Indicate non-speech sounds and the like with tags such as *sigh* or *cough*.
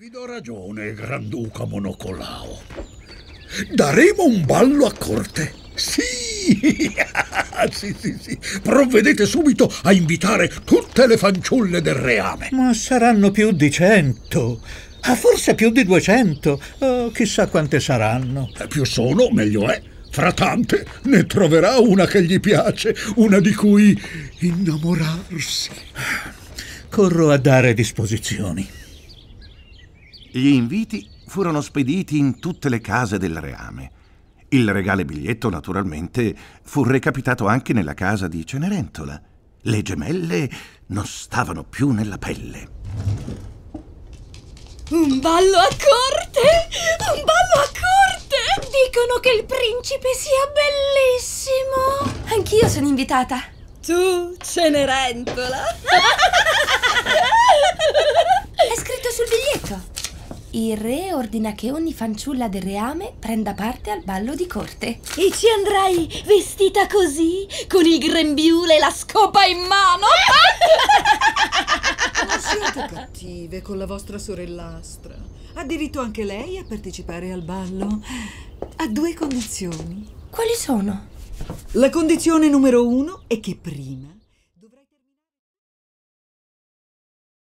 Vi do ragione, Granduca Monocolao. Daremo un ballo a corte. Sì! *laughs* sì, sì, sì. Provvedete subito a invitare tutte le fanciulle del reame. Ma saranno più di cento. Ah, forse più di duecento. Oh, chissà quante saranno. E eh, più sono, meglio è. Fra tante ne troverà una che gli piace, una di cui innamorarsi. Ah, corro a dare disposizioni. Gli inviti furono spediti in tutte le case del reame. Il regale biglietto, naturalmente, fu recapitato anche nella casa di Cenerentola. Le gemelle non stavano più nella pelle. Un ballo a corte! Un ballo a corte! Dicono che il principe sia bellissimo! Anch'io sono invitata. Tu, Cenerentola! *laughs* Il re ordina che ogni fanciulla del reame prenda parte al ballo di corte. E ci andrai vestita così, con il grembiule e la scopa in mano? non siate cattive con la vostra sorellastra. Ha diritto anche lei a partecipare al ballo. A due condizioni. Quali sono? La condizione numero uno è che prima